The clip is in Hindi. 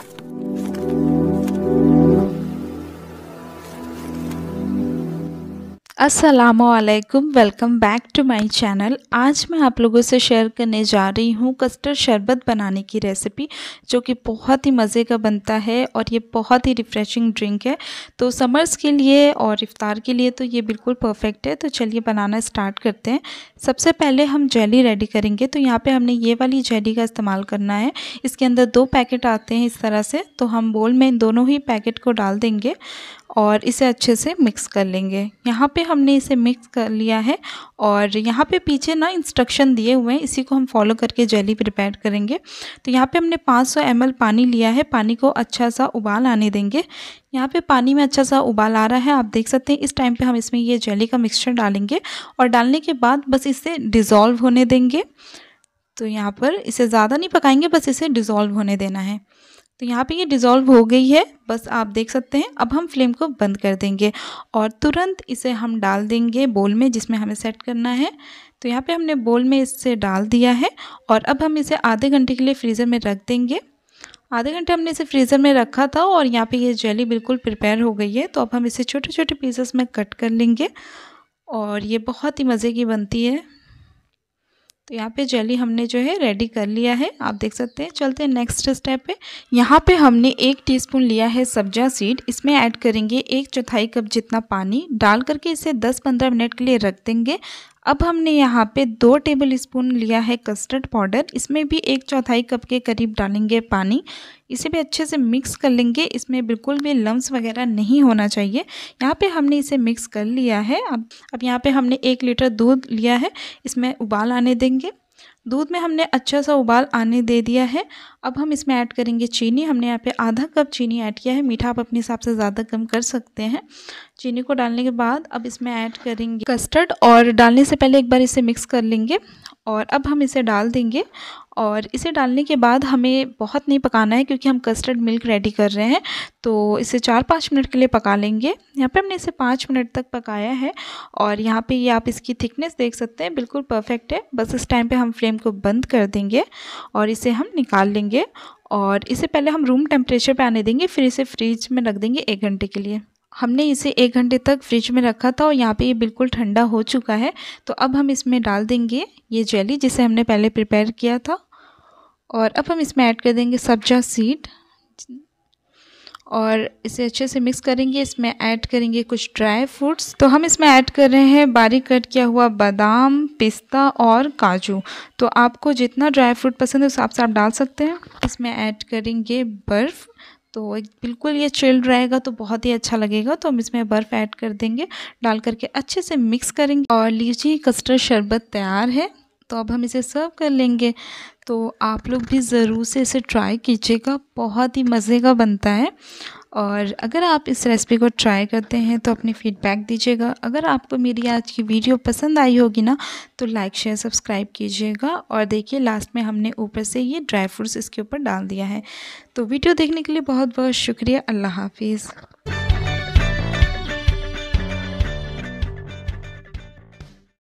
Thank you. असलकुम welcome back to my channel आज मैं आप लोगों से शेयर करने जा रही हूँ कस्टर्ड शरबत बनाने की रेसिपी जो कि बहुत ही मज़े का बनता है और ये बहुत ही रिफ़्रेशिंग ड्रिंक है तो समर्स के लिए और इफ़ार के लिए तो ये बिल्कुल परफेक्ट है तो चलिए बनाना स्टार्ट करते हैं सबसे पहले हम जेली रेडी करेंगे तो यहाँ पर हमने ये वाली जेली का इस्तेमाल करना है इसके अंदर दो पैकेट आते हैं इस तरह से तो हम बोल में इन दोनों ही पैकेट को डाल देंगे और इसे अच्छे से मिक्स कर लेंगे यहाँ पे हमने इसे मिक्स कर लिया है और यहाँ पे पीछे ना इंस्ट्रक्शन दिए हुए हैं इसी को हम फॉलो करके जेली प्रिपेयर करेंगे तो यहाँ पे हमने 500 सौ पानी लिया है पानी को अच्छा सा उबाल आने देंगे यहाँ पे पानी में अच्छा सा उबाल आ रहा है आप देख सकते हैं इस टाइम पर हम इसमें ये जेली का मिक्सचर डालेंगे और डालने के बाद बस इसे डिज़ोल्व होने देंगे तो यहाँ पर इसे ज़्यादा नहीं पकाएंगे बस इसे डिज़ोल्व होने देना है तो यहाँ पे ये डिज़ोल्व हो गई है बस आप देख सकते हैं अब हम फ्लेम को बंद कर देंगे और तुरंत इसे हम डाल देंगे बोल में जिसमें हमें सेट करना है तो यहाँ पे हमने बोल में इसे डाल दिया है और अब हम इसे आधे घंटे के लिए फ्रीज़र में रख देंगे आधे घंटे हमने इसे फ्रीज़र में रखा था और यहाँ पे ये जेली बिल्कुल प्रिपेयर हो गई है तो अब हम इसे छोटे छोटे पीसेस में कट कर लेंगे और ये बहुत ही मज़े की बनती है तो यहाँ पे जेली हमने जो है रेडी कर लिया है आप देख सकते हैं चलते हैं नेक्स्ट स्टेप पे यहाँ पे हमने एक टीस्पून लिया है सब्जा सीड इसमें ऐड करेंगे एक चौथाई कप जितना पानी डाल करके इसे 10-15 मिनट के लिए रख देंगे अब हमने यहाँ पे दो टेबल स्पून लिया है कस्टर्ड पाउडर इसमें भी एक चौथाई कप के करीब डालेंगे पानी इसे भी अच्छे से मिक्स कर लेंगे इसमें बिल्कुल भी लम्स वगैरह नहीं होना चाहिए यहाँ पे हमने इसे मिक्स कर लिया है अब अब यहाँ पे हमने एक लीटर दूध लिया है इसमें उबाल आने देंगे दूध में हमने अच्छा सा उबाल आने दे दिया है अब हम इसमें ऐड करेंगे चीनी हमने यहाँ पे आधा कप चीनी ऐड किया है मीठा आप अपने हिसाब से ज़्यादा कम कर सकते हैं चीनी को डालने के बाद अब इसमें ऐड करेंगे कस्टर्ड और डालने से पहले एक बार इसे मिक्स कर लेंगे और अब हम इसे डाल देंगे और इसे डालने के बाद हमें बहुत नहीं पकाना है क्योंकि हम कस्टर्ड मिल्क रेडी कर रहे हैं तो इसे चार पाँच मिनट के लिए पका लेंगे यहाँ पे हमने इसे पाँच मिनट तक पकाया है और यहाँ पे ये आप इसकी थिकनेस देख सकते हैं बिल्कुल परफेक्ट है बस इस टाइम पे हम फ्लेम को बंद कर देंगे और इसे हम निकाल लेंगे और इसे पहले हम रूम टेम्परेचर पे आने देंगे फिर इसे फ्रिज में रख देंगे एक घंटे के लिए हमने इसे एक घंटे तक फ्रिज में रखा था और यहाँ पे ये बिल्कुल ठंडा हो चुका है तो अब हम इसमें डाल देंगे ये जेली जिसे हमने पहले प्रिपेयर किया था और अब हम इसमें ऐड कर देंगे सब्जा सीड और इसे अच्छे से मिक्स करेंगे इसमें ऐड करेंगे कुछ ड्राई फ्रूट्स तो हम इसमें ऐड कर रहे हैं बारीक कट किया हुआ बादाम पिस्ता और काजू तो आपको जितना ड्राई फ्रूट पसंद है उस हिसाब से आप डाल सकते हैं इसमें ऐड करेंगे बर्फ़ तो बिल्कुल ये चिल्ड रहेगा तो बहुत ही अच्छा लगेगा तो हम इसमें बर्फ़ ऐड कर देंगे डाल करके अच्छे से मिक्स करेंगे और लीची कस्टर्ड शरबत तैयार है तो अब हम इसे सर्व कर लेंगे तो आप लोग भी ज़रूर से इसे ट्राई कीजिएगा बहुत ही मज़े का बनता है और अगर आप इस रेसिपी को ट्राई करते हैं तो अपनी फ़ीडबैक दीजिएगा अगर आपको मेरी आज की वीडियो पसंद आई होगी ना तो लाइक शेयर सब्सक्राइब कीजिएगा और देखिए लास्ट में हमने ऊपर से ये ड्राई फ्रूट्स इसके ऊपर डाल दिया है तो वीडियो देखने के लिए बहुत बहुत शुक्रिया अल्लाह हाफिज़